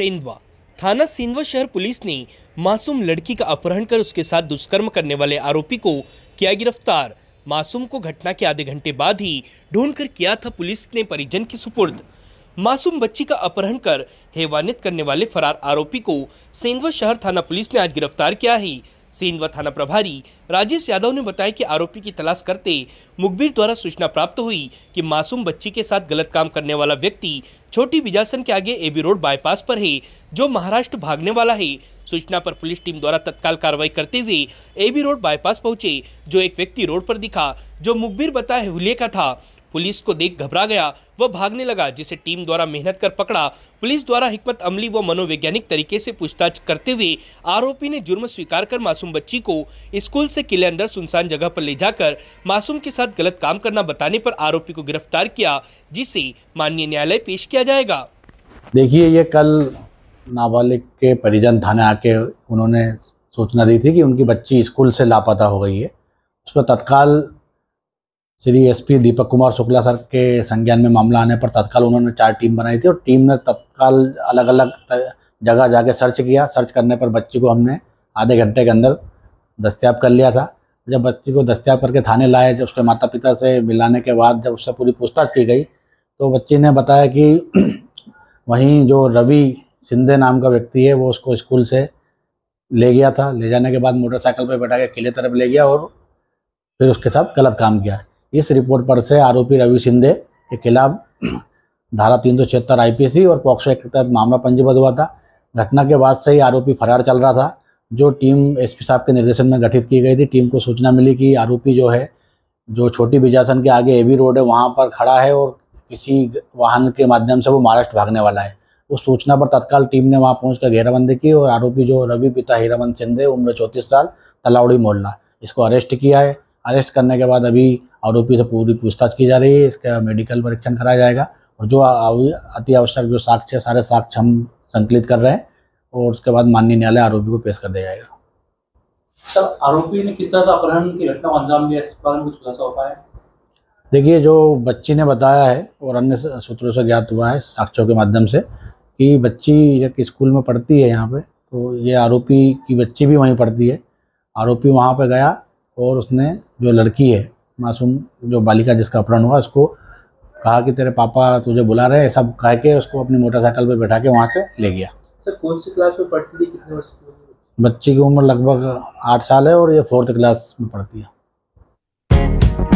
सेंधवा थाना सेंधवा शहर पुलिस ने मासूम लड़की का अपहरण कर उसके साथ दुष्कर्म करने वाले आरोपी को किया गिरफ्तार मासूम को घटना के आधे घंटे बाद ही ढूंढ कर किया था पुलिस ने परिजन की सुपुर्द मासूम बच्ची का अपहरण कर हेवानित करने वाले फरार आरोपी को सेंधवा शहर थाना पुलिस ने आज गिरफ्तार किया है सेंधवा थाना प्रभारी राजेश यादव ने बताया कि आरोपी की तलाश करते मुखबिर द्वारा सूचना प्राप्त हुई कि मासूम बच्ची के साथ गलत काम करने वाला व्यक्ति छोटी बिजासन के आगे एबी रोड बाईपास पर है जो महाराष्ट्र भागने वाला है सूचना पर पुलिस टीम द्वारा तत्काल कार्रवाई करते हुए एबी रोड बाईपास पहुंचे जो एक व्यक्ति रोड पर दिखा जो मुखबिर बताया हुलिये का था पुलिस को देख घबरा गया वह भागने लगा जिसे टीम द्वारा मेहनत कर पकड़ा पुलिस द्वारा हिकमत अमली व मनोवैज्ञानिक तरीके से पूछताछ करते हुए आरोपी ने जुर्म स्वीकार कर मासूम बच्ची को स्कूल से किले अंदर सुनसान जगह पर ले जाकर मासूम के साथ गलत काम करना बताने पर आरोपी को गिरफ्तार किया जिसे माननीय न्यायालय पेश किया जाएगा देखिए ये कल नाबालिग के परिजन थाने आके उन्होंने सूचना दी थी कि उनकी बच्ची स्कूल से लापता हो गई है उस पर तत्काल श्री एसपी दीपक कुमार शुक्ला सर के संज्ञान में मामला आने पर तत्काल उन्होंने चार टीम बनाई थी और टीम ने तत्काल अलग अलग जगह जाके सर्च किया सर्च करने पर बच्ची को हमने आधे घंटे के अंदर दस्तियाब कर लिया था जब बच्ची को दस्तियाब करके थाने लाए जब उसके माता पिता से मिलाने के बाद जब उससे पूरी पूछताछ की गई तो बच्ची ने बताया कि वहीं जो रवि शिंदे नाम का व्यक्ति है वो उसको स्कूल से ले गया था ले जाने के बाद मोटरसाइकिल पर बैठा के किले तरफ ले गया और फिर उसके साथ गलत काम किया इस रिपोर्ट पर से आरोपी रवि शिंदे के खिलाफ धारा तीन सौ छिहत्तर आईपीसी और पॉक्सो एक्ट के तहत मामला पंजीबद्ध हुआ था घटना के बाद से ही आरोपी फरार चल रहा था जो टीम एसपी साहब के निर्देशन में गठित की गई थी टीम को सूचना मिली कि आरोपी जो है जो छोटी बिजासन के आगे ए रोड है वहाँ पर खड़ा है और किसी वाहन के माध्यम से वो महाराष्ट्र भागने वाला है उस सूचना पर तत्काल टीम ने वहाँ पहुँच कर घेराबंदी की और आरोपी जो रवि पिता हीरामन सिंधे उम्र चौंतीस साल तलावड़ी मोहल्ला इसको अरेस्ट किया है अरेस्ट करने के बाद अभी आरोपी से पूरी पूछताछ की जा रही है इसका मेडिकल परीक्षण कराया जाएगा और जो अति आवश्यक जो साक्ष्य सारे साक्ष्य हम संकलित कर रहे हैं और उसके बाद माननीय न्यायालय आरोपी को पेश कर दिया जाएगा सर आरोपी ने किस तरह से अपहरण की घटना को अंजाम दिया इस पर कुछ खुलासा हो पाया देखिए जो बच्ची ने बताया है और अन्य सूत्रों से ज्ञात हुआ है साक्ष्यों के माध्यम से कि बच्ची एक स्कूल में पढ़ती है यहाँ पे तो ये आरोपी की बच्ची भी वहीं पढ़ती है आरोपी वहाँ पे गया और उसने जो लड़की है मासूम जो बालिका जिसका अपहरण हुआ उसको कहा कि तेरे पापा तुझे बुला रहे हैं सब कह के उसको अपनी मोटरसाइकिल पर बैठा के वहाँ से ले गया सर कौन सी क्लास में पढ़ती थी कितने वर्ष की बच्ची की उम्र लगभग आठ साल है और ये फोर्थ क्लास में पढ़ती है